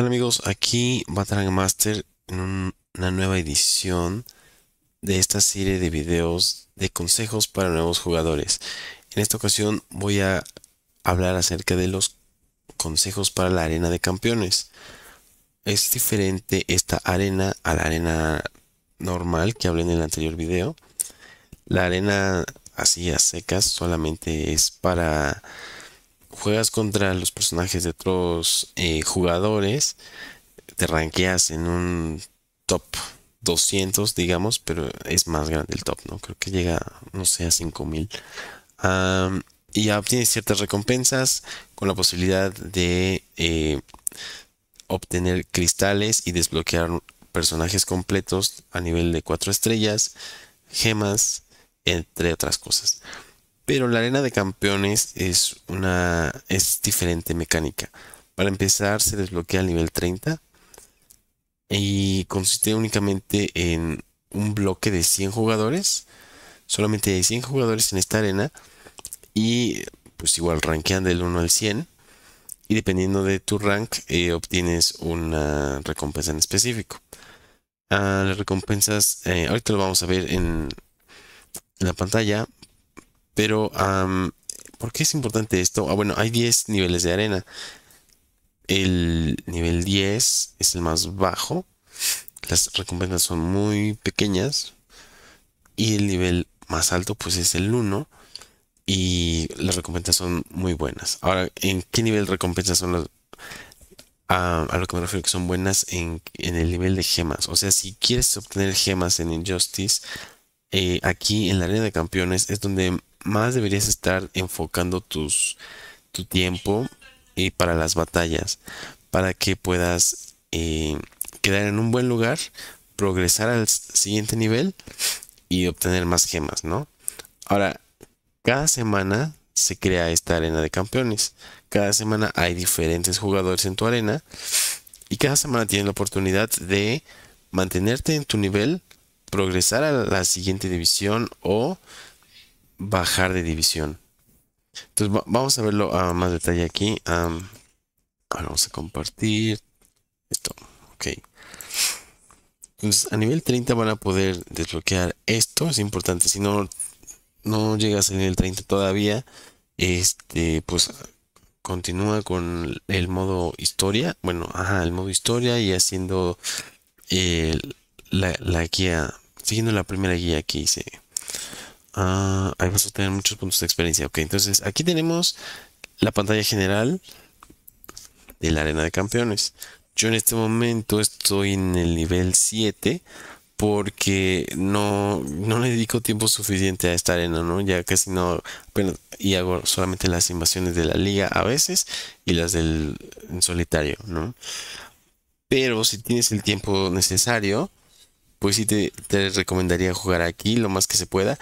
Hola amigos, aquí Batarang Master en una nueva edición de esta serie de videos de consejos para nuevos jugadores. En esta ocasión voy a hablar acerca de los consejos para la arena de campeones. Es diferente esta arena a la arena normal que hablé en el anterior video. La arena así a secas solamente es para juegas contra los personajes de otros eh, jugadores, te ranqueas en un top 200, digamos, pero es más grande el top, ¿no? Creo que llega, no sé, a 5000. y ya obtienes ciertas recompensas con la posibilidad de eh, obtener cristales y desbloquear personajes completos a nivel de 4 estrellas, gemas, entre otras cosas. Pero la arena de campeones es una es diferente mecánica. Para empezar se desbloquea al nivel 30 y consiste únicamente en un bloque de 100 jugadores. Solamente hay 100 jugadores en esta arena y pues igual rankean del 1 al 100 y dependiendo de tu rank eh, obtienes una recompensa en específico. Ah, las recompensas, eh, ahorita lo vamos a ver en la pantalla, pero, ¿por qué es importante esto? Ah, bueno, hay 10 niveles de arena. El nivel 10 es el más bajo. Las recompensas son muy pequeñas. Y el nivel más alto, pues es el 1 y las recompensas son muy buenas. Ahora, ¿en qué nivel de recompensas son las... A, lo que me refiero que son buenas en, el nivel de gemas. O sea, si quieres obtener gemas en Injustice, eh, aquí en la arena de campeones es donde más deberías estar enfocando tus, tu tiempo y para las batallas, para que puedas eh, quedar en un buen lugar, progresar al siguiente nivel y obtener más gemas, ¿no? Ahora, cada semana se crea esta arena de campeones. Cada semana hay diferentes jugadores en tu arena y cada semana tienes la oportunidad de mantenerte en tu nivel, progresar a la siguiente división o bajar de división. Entonces vamos a verlo a ah, más detalle aquí. ahora vamos a compartir esto. Ok. Entonces a nivel 30 van a poder desbloquear esto. Es importante. Si no, no llegas a nivel 30 todavía, este, pues continúa con el modo historia. Bueno, ajá, el modo historia y haciendo eh, la, la guía, siguiendo la primera guía que hice. Ah, ahí vas a tener muchos puntos de experiencia. Ok, entonces aquí tenemos la pantalla general de la arena de campeones. Yo en este momento estoy en el nivel 7 porque no, le dedico tiempo suficiente a esta arena, ¿no? Ya casi no, apenas, y hago solamente las invasiones de la liga a veces y las del en solitario, ¿no? Pero si tienes el tiempo necesario, pues sí te, te recomendaría jugar aquí lo más que se pueda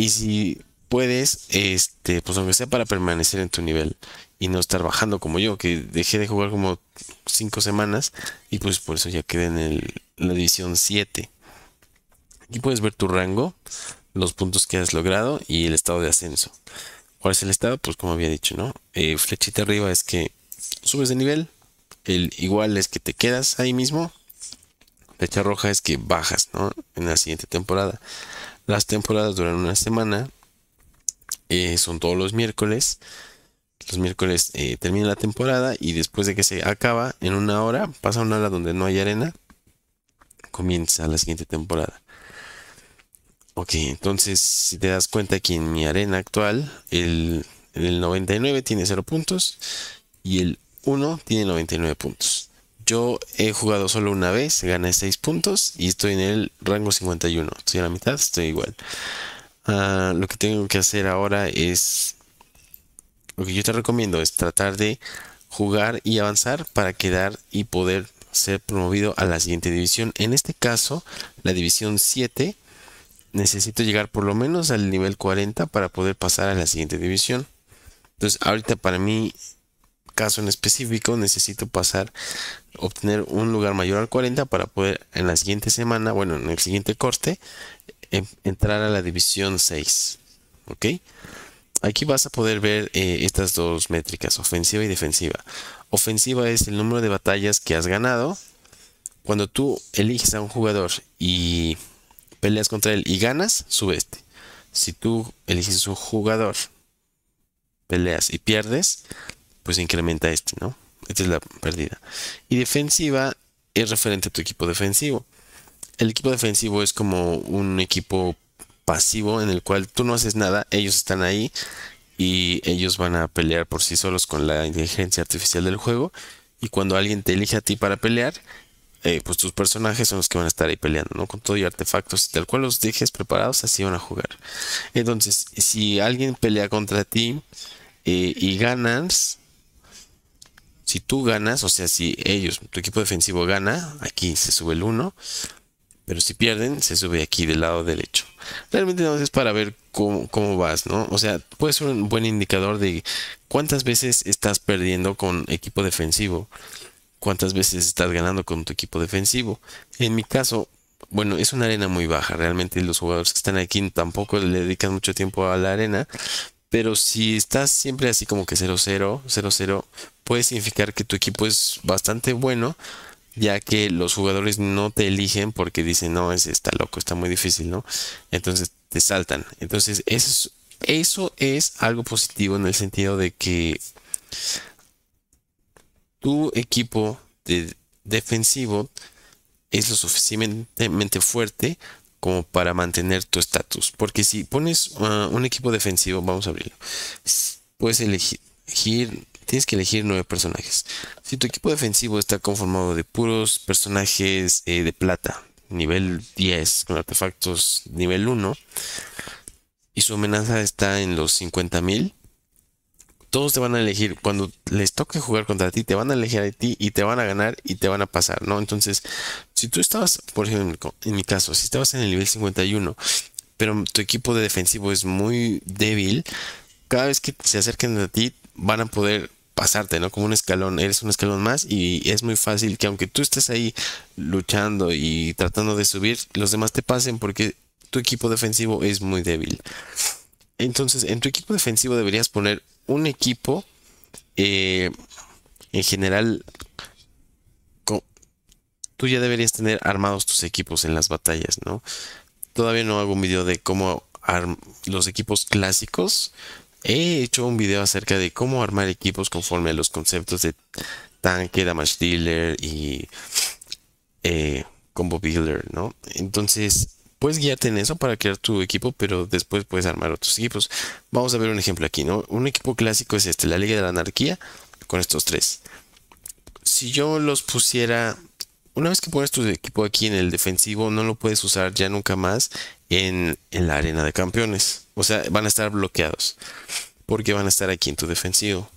y si puedes, este, pues aunque sea para permanecer en tu nivel y no estar bajando como yo, que dejé de jugar como 5 semanas y pues por eso ya quedé en la división 7. Aquí puedes ver tu rango, los puntos que has logrado y el estado de ascenso. ¿Cuál es el estado? Pues como había dicho, ¿no? Eh, flechita arriba es que subes de nivel, el igual es que te quedas ahí mismo, flecha roja es que bajas, ¿no? En la siguiente temporada. Las temporadas duran una semana. Eh, son todos los miércoles. Los miércoles eh, termina la temporada y después de que se acaba, en una hora, pasa una hora donde no hay arena, comienza la siguiente temporada. Ok, entonces si te das cuenta aquí en mi arena actual, el, el 99 tiene 0 puntos y el 1 tiene 99 puntos. Yo he jugado solo una vez, gané 6 puntos y estoy en el rango 51. Estoy a la mitad, estoy igual. Ah, lo que tengo que hacer ahora es... Lo que yo te recomiendo es tratar de jugar y avanzar para quedar y poder ser promovido a la siguiente división. En este caso, la división 7, necesito llegar por lo menos al nivel 40 para poder pasar a la siguiente división. Entonces, ahorita para mí caso en específico necesito pasar, obtener un lugar mayor al 40 para poder en la siguiente semana, bueno, en el siguiente corte, entrar a la división 6. ¿Ok? Aquí vas a poder ver eh, estas dos métricas, ofensiva y defensiva. Ofensiva es el número de batallas que has ganado. Cuando tú eliges a un jugador y peleas contra él y ganas, sube este. Si tú eliges un jugador, peleas y pierdes, pues incrementa este, ¿no? Esta es la pérdida. Y defensiva es referente a tu equipo defensivo. El equipo defensivo es como un equipo pasivo en el cual tú no haces nada, ellos están ahí y ellos van a pelear por sí solos con la inteligencia artificial del juego. Y cuando alguien te elige a ti para pelear, eh, pues tus personajes son los que van a estar ahí peleando, ¿no? Con todo y artefactos, tal cual los dejes preparados, así van a jugar. Entonces, si alguien pelea contra ti eh, y ganas, si tú ganas, o sea, si ellos, tu equipo defensivo gana, aquí se sube el 1. Pero si pierden, se sube aquí del lado derecho. Realmente no es para ver cómo, cómo, vas, ¿no? O sea, puede ser un buen indicador de cuántas veces estás perdiendo con equipo defensivo. Cuántas veces estás ganando con tu equipo defensivo. En mi caso, bueno, es una arena muy baja. Realmente los jugadores que están aquí tampoco le dedican mucho tiempo a la arena. Pero si estás siempre así como que 0-0, 0-0, puede significar que tu equipo es bastante bueno, ya que los jugadores no te eligen porque dicen, no, es, está loco, está muy difícil, ¿no? Entonces te saltan. Entonces eso, es algo positivo en el sentido de que tu equipo defensivo es lo suficientemente fuerte como para mantener tu estatus. Porque si pones ah, un equipo defensivo, vamos a abrirlo. Puedes elegir, tienes que elegir nueve personajes. Si tu equipo defensivo está conformado de puros personajes eh, de plata, nivel 10, con artefactos nivel 1, y su amenaza está en los 50.000, todos te van a elegir. Cuando les toque jugar contra ti, te van a elegir a ti y te van a ganar y te van a pasar, ¿no? Entonces, si tú estabas, por ejemplo, en mi caso, si estabas en el nivel 51, pero tu equipo de defensivo es muy débil, cada vez que se acerquen a ti, van a poder pasarte, ¿no? Como un escalón, eres un escalón más y es muy fácil que aunque tú estés ahí luchando y tratando de subir, los demás te pasen porque tu equipo defensivo es muy débil. Entonces, en tu equipo defensivo deberías poner un equipo eh, en general tú ya deberías tener armados tus equipos en las batallas, ¿no? Todavía no hago un video de cómo los equipos clásicos. He hecho un video acerca de cómo armar equipos conforme a los conceptos de tanque, damage dealer y eh, combo builder, ¿no? Entonces, puedes guiarte en eso para crear tu equipo, pero después puedes armar otros equipos. Vamos a ver un ejemplo aquí, ¿no? Un equipo clásico es este, la Liga de la Anarquía, con estos tres. Si yo los pusiera, una vez que pones tu equipo aquí en el defensivo, no lo puedes usar ya nunca más en, en la arena de campeones. O sea, van a estar bloqueados, porque van a estar aquí en tu defensivo.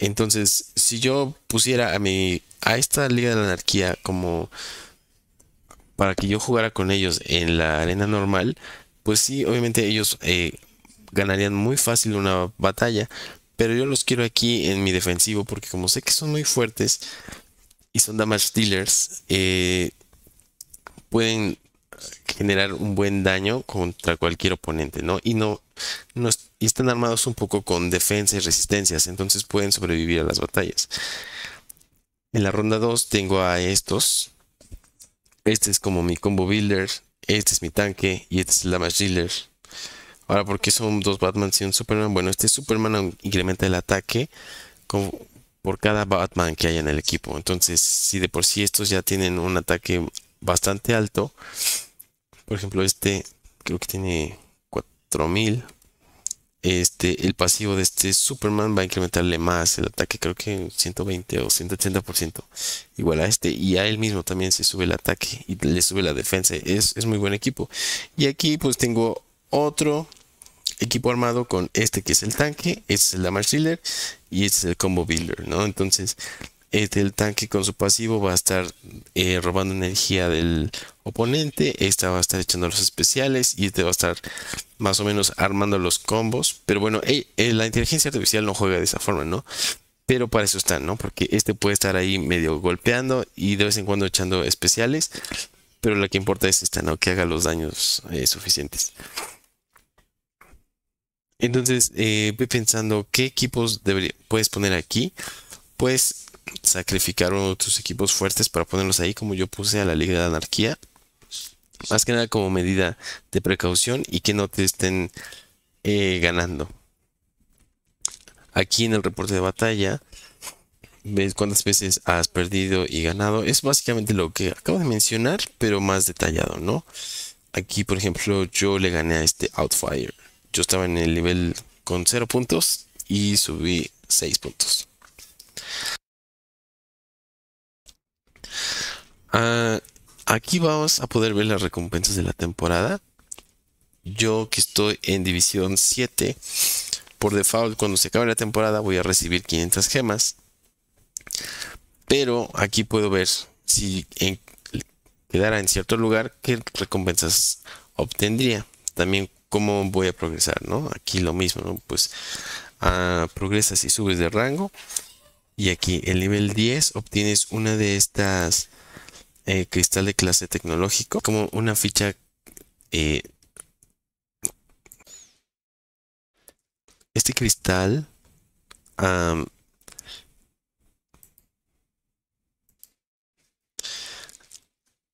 Entonces, si yo pusiera a mi a esta Liga de la Anarquía como para que yo jugara con ellos en la arena normal, pues sí, obviamente ellos eh, ganarían muy fácil una batalla, pero yo los quiero aquí en mi defensivo porque como sé que son muy fuertes y son damage dealers, eh, pueden generar un buen daño contra cualquier oponente, ¿no? Y no, no y están armados un poco con defensa y resistencias, entonces pueden sobrevivir a las batallas. En la ronda 2 tengo a estos, este es como mi combo builder. Este es mi tanque. Y este es la Damage Dealer. Ahora, ¿por qué son dos Batman y un Superman? Bueno, este Superman incrementa el ataque por cada Batman que haya en el equipo. Entonces, si de por sí estos ya tienen un ataque bastante alto. Por ejemplo, este creo que tiene 4000 este, el pasivo de este Superman va a incrementarle más el ataque, creo que 120 o 180%, igual a este, y a él mismo también se sube el ataque y le sube la defensa, es, muy buen equipo. Y aquí pues tengo otro equipo armado con este que es el tanque, este es el Damage Dealer y este es el Combo Builder, ¿no? Entonces, este, el tanque con su pasivo va a estar eh, robando energía del oponente, esta va a estar echando los especiales y este va a estar más o menos armando los combos. Pero bueno, eh, eh, la inteligencia artificial no juega de esa forma, ¿no? Pero para eso están, ¿no? Porque este puede estar ahí medio golpeando y de vez en cuando echando especiales. Pero lo que importa es esta, ¿no? Que haga los daños eh, suficientes. Entonces, voy pensando qué equipos puedes poner aquí. puedes sacrificar uno de tus equipos fuertes para ponerlos ahí, como yo puse a la Liga de Anarquía. Más que nada como medida de precaución y que no te estén eh, ganando. Aquí en el reporte de batalla ves cuántas veces has perdido y ganado. Es básicamente lo que acabo de mencionar, pero más detallado, ¿no? Aquí, por ejemplo, yo le gané a este Outfire. Yo estaba en el nivel con 0 puntos y subí 6 puntos. Ah, Aquí vamos a poder ver las recompensas de la temporada. Yo que estoy en división 7, por default cuando se acabe la temporada voy a recibir 500 gemas. Pero aquí puedo ver si quedara en cierto lugar qué recompensas obtendría. También cómo voy a progresar, ¿no? Aquí lo mismo, Pues ah, progresas y subes de rango. Y aquí el nivel 10 obtienes una de estas eh, cristal de clase tecnológico, como una ficha... Eh, este cristal...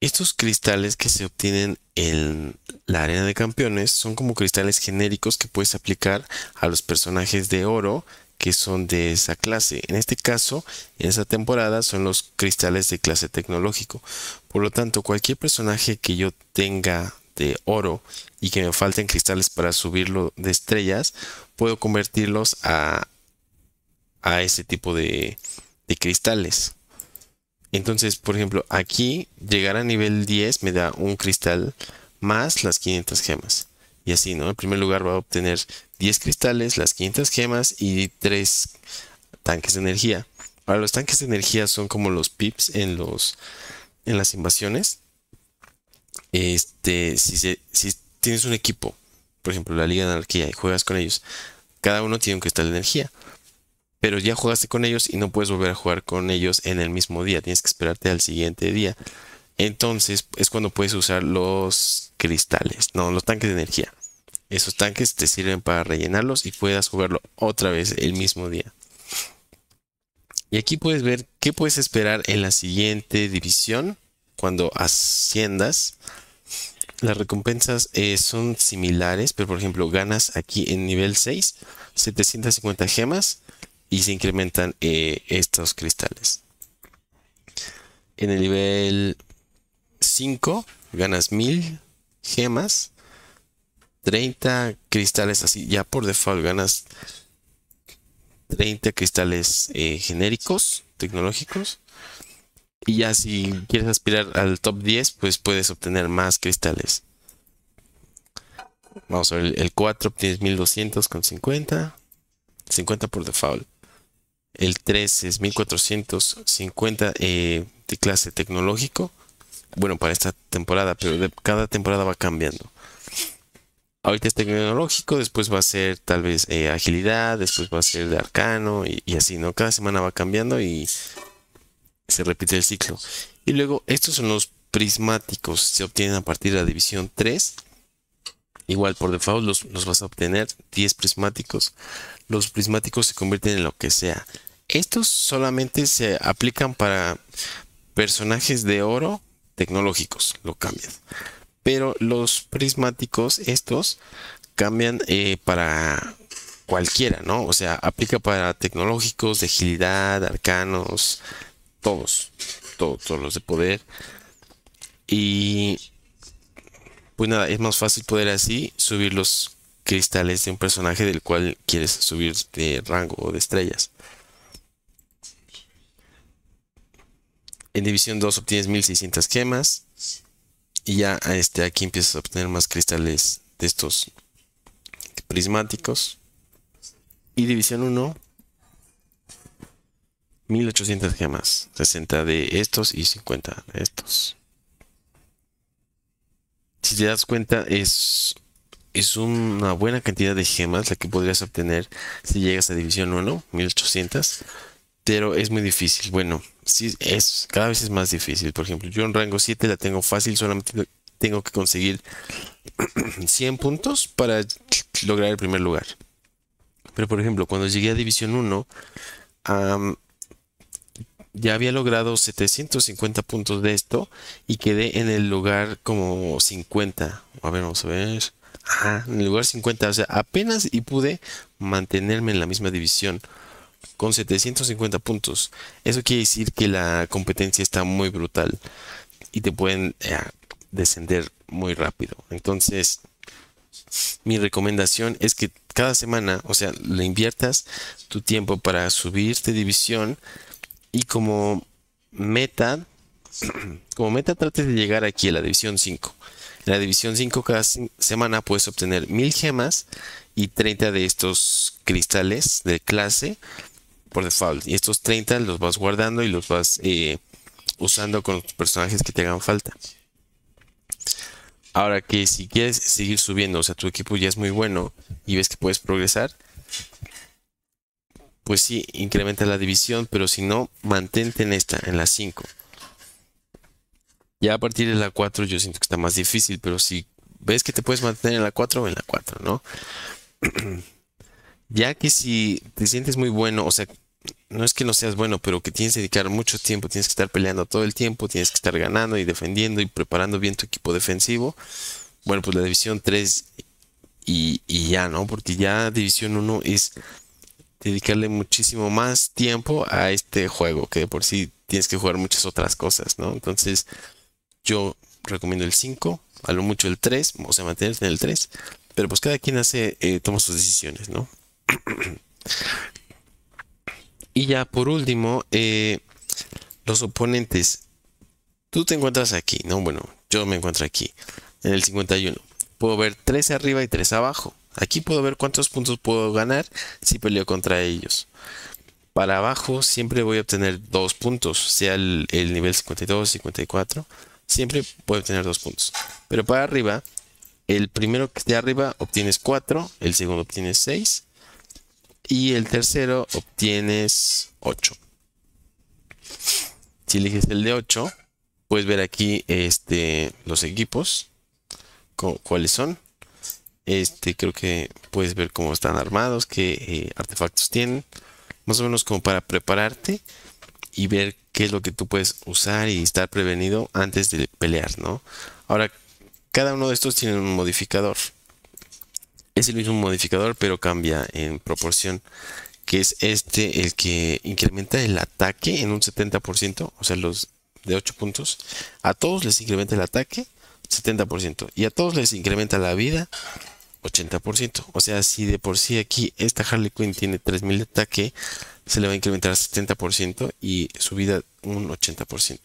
Estos cristales que se obtienen en la arena de campeones son como cristales genéricos que puedes aplicar a los personajes de oro que son de esa clase. En este caso, en esa temporada, son los cristales de clase tecnológico. Por lo tanto, cualquier personaje que yo tenga de oro y que me falten cristales para subirlo de estrellas, puedo convertirlos a, a ese tipo de, de cristales. Entonces, por ejemplo, aquí llegar a nivel 10 me da un cristal más las 500 gemas. Y así, ¿no? En primer lugar va a obtener 10 cristales, las 500 gemas y 3 tanques de energía. Ahora, los tanques de energía son como los pips en, los, en las invasiones. Este, si, si tienes un equipo, por ejemplo, la Liga de Anarquía, y juegas con ellos, cada uno tiene un cristal de energía. Pero ya jugaste con ellos y no puedes volver a jugar con ellos en el mismo día. Tienes que esperarte al siguiente día. Entonces es cuando puedes usar los cristales, no, los tanques de energía esos tanques te sirven para rellenarlos y puedas jugarlo otra vez el mismo día. Y aquí puedes ver qué puedes esperar en la siguiente división cuando asciendas. Las recompensas eh, son similares, pero por ejemplo ganas aquí en nivel 6 750 gemas y se incrementan eh, estos cristales. En el nivel 5 ganas 1000 gemas 30 cristales así, ya por default ganas 30 cristales eh, genéricos, tecnológicos. Y ya si quieres aspirar al top 10, pues puedes obtener más cristales. Vamos a ver, el 4 obtienes 1200 con 50. 50 por default. El 3 es 1450 eh, de clase tecnológico. Bueno, para esta temporada, pero de, cada temporada va cambiando ahorita es tecnológico, después va a ser tal vez eh, agilidad, después va a ser de arcano y, así, ¿no? Cada semana va cambiando y se repite el ciclo. Y luego estos son los prismáticos, se obtienen a partir de la división 3. Igual por default los, los vas a obtener 10 prismáticos. Los prismáticos se convierten en lo que sea. Estos solamente se aplican para personajes de oro tecnológicos, lo cambian pero los prismáticos estos cambian eh, para cualquiera, ¿no? O sea, aplica para tecnológicos, de agilidad, arcanos, todos, todos, los de poder. Y pues nada, es más fácil poder así subir los cristales de un personaje del cual quieres subir de rango o de estrellas. En División 2 obtienes 1600 gemas y ya este, aquí empiezas a obtener más cristales de estos prismáticos. Y división 1, 1800 gemas, 60 de estos y 50 de estos. Si te das cuenta, es, es una buena cantidad de gemas la que podrías obtener si llegas a división 1, 1800 pero es muy difícil. Bueno, sí, es, cada vez es más difícil. Por ejemplo, yo en rango 7 la tengo fácil, solamente tengo que conseguir 100 puntos para lograr el primer lugar. Pero por ejemplo, cuando llegué a División 1, ya había logrado 750 puntos de esto y quedé en el lugar como 50. A ver, vamos a ver. ah en el lugar 50, o sea, apenas y pude mantenerme en la misma división con 750 puntos. Eso quiere decir que la competencia está muy brutal y te pueden eh, descender muy rápido. Entonces, mi recomendación es que cada semana, o sea, le inviertas tu tiempo para subirte división y como meta, como meta trates de llegar aquí a la división 5. En la división 5 cada semana puedes obtener 1000 gemas y 30 de estos cristales de clase por default. Y estos 30 los vas guardando y los vas eh, usando con los personajes que te hagan falta. Ahora que si quieres seguir subiendo, o sea, tu equipo ya es muy bueno y ves que puedes progresar, pues sí, incrementa la división, pero si no, mantente en esta, en la 5. Ya a partir de la 4 yo siento que está más difícil, pero si ves que te puedes mantener en la 4, en la 4, ¿no? Ya que si te sientes muy bueno, o sea, no es que no seas bueno, pero que tienes que dedicar mucho tiempo, tienes que estar peleando todo el tiempo, tienes que estar ganando y defendiendo y preparando bien tu equipo defensivo. Bueno, pues la división 3 y, ya, ¿no? Porque ya división 1 es dedicarle muchísimo más tiempo a este juego, que de por sí tienes que jugar muchas otras cosas, ¿no? Entonces, yo recomiendo el 5, a lo mucho el 3, o sea, mantenerse en el 3, pero pues cada quien hace, eh, toma sus decisiones, ¿no? y ya por último, eh, los oponentes. Tú te encuentras aquí, ¿no? Bueno, yo me encuentro aquí, en el 51. Puedo ver 3 arriba y 3 abajo. Aquí puedo ver cuántos puntos puedo ganar si peleo contra ellos. Para abajo siempre voy a obtener 2 puntos, sea el, nivel 52, 54 siempre puedo obtener dos puntos. Pero para arriba, el primero que esté arriba obtienes 4, el segundo obtienes 6 y el tercero obtienes 8. Si eliges el de 8, puedes ver aquí este, los equipos, cuáles son. Este, creo que puedes ver cómo están armados, qué eh, artefactos tienen. Más o menos como para prepararte y ver qué es lo que tú puedes usar y estar prevenido antes de pelear, ¿no? Ahora, cada uno de estos tiene un modificador es el mismo modificador, pero cambia en proporción, que es este el que incrementa el ataque en un 70%, o sea, los de 8 puntos. A todos les incrementa el ataque 70% y a todos les incrementa la vida 80%. O sea, si de por sí aquí esta Harley Quinn tiene 3000 de ataque, se le va a incrementar 70% y su vida un 80%.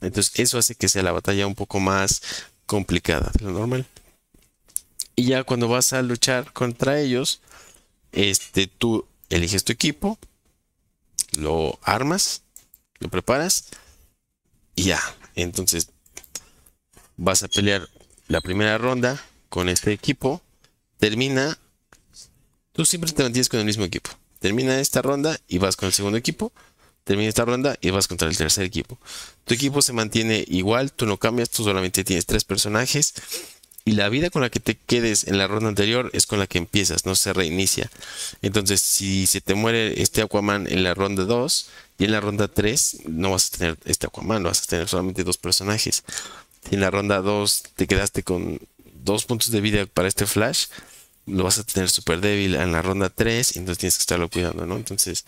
Entonces, eso hace que sea la batalla un poco más complicada de lo normal. Y ya cuando vas a luchar contra ellos, este, tú eliges tu equipo, lo armas, lo preparas y ya. Entonces vas a pelear la primera ronda con este equipo. Termina. Tú siempre te mantienes con el mismo equipo. Termina esta ronda y vas con el segundo equipo. Termina esta ronda y vas contra el tercer equipo. Tu equipo se mantiene igual, tú no cambias, tú solamente tienes tres personajes y la vida con la que te quedes en la ronda anterior es con la que empiezas, no se reinicia. Entonces, si se te muere este Aquaman en la ronda 2 y en la ronda 3, no vas a tener este Aquaman, vas a tener solamente dos personajes. Si en la ronda 2 te quedaste con dos puntos de vida para este Flash, lo vas a tener súper débil en la ronda 3 y entonces tienes que estarlo cuidando, ¿no? Entonces,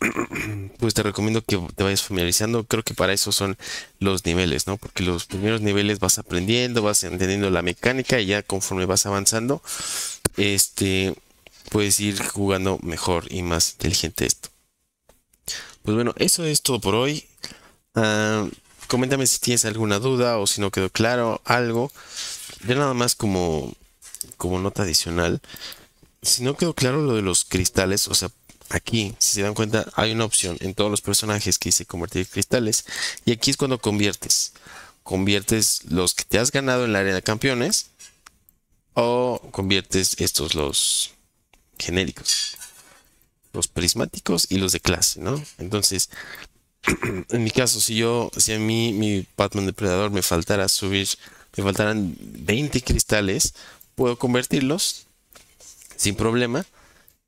pues te recomiendo que te vayas familiarizando. Creo que para eso son los niveles, ¿no? Porque los primeros niveles vas aprendiendo, vas entendiendo la mecánica y ya conforme vas avanzando, este, puedes ir jugando mejor y más inteligente esto. Pues bueno, eso es todo por hoy. Ah, coméntame si tienes alguna duda o si no quedó claro algo. Ya nada más como, como nota adicional. Si no quedó claro lo de los cristales, o sea, aquí, si se dan cuenta, hay una opción en todos los personajes que dice convertir cristales. Y aquí es cuando conviertes. Conviertes los que te has ganado en la arena de campeones. O conviertes estos los genéricos. Los prismáticos y los de clase, ¿no? Entonces, en mi caso, si yo, si a mí mi Batman Depredador me faltara subir, me faltaran 20 cristales, puedo convertirlos sin problema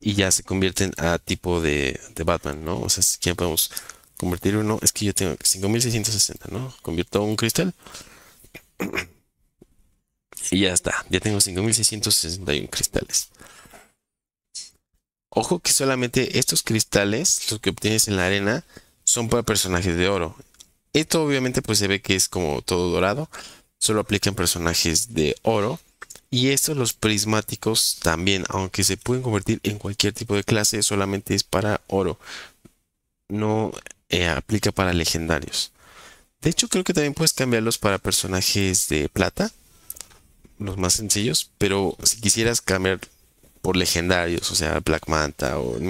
y ya se convierten a tipo de, de Batman, ¿no? O sea, si quieren podemos convertir uno. Es que yo tengo 5660, ¿no? Convierto un cristal. Y ya está, ya tengo 5661 cristales. Ojo que solamente estos cristales, los que obtienes en la arena, son para personajes de oro. Esto obviamente pues se ve que es como todo dorado. Solo aplican personajes de oro. Y estos los prismáticos también, aunque se pueden convertir en cualquier tipo de clase, solamente es para oro. No eh, aplica para legendarios. De hecho, creo que también puedes cambiarlos para personajes de plata, los más sencillos, pero si quisieras cambiar por legendarios, o sea, Black Manta o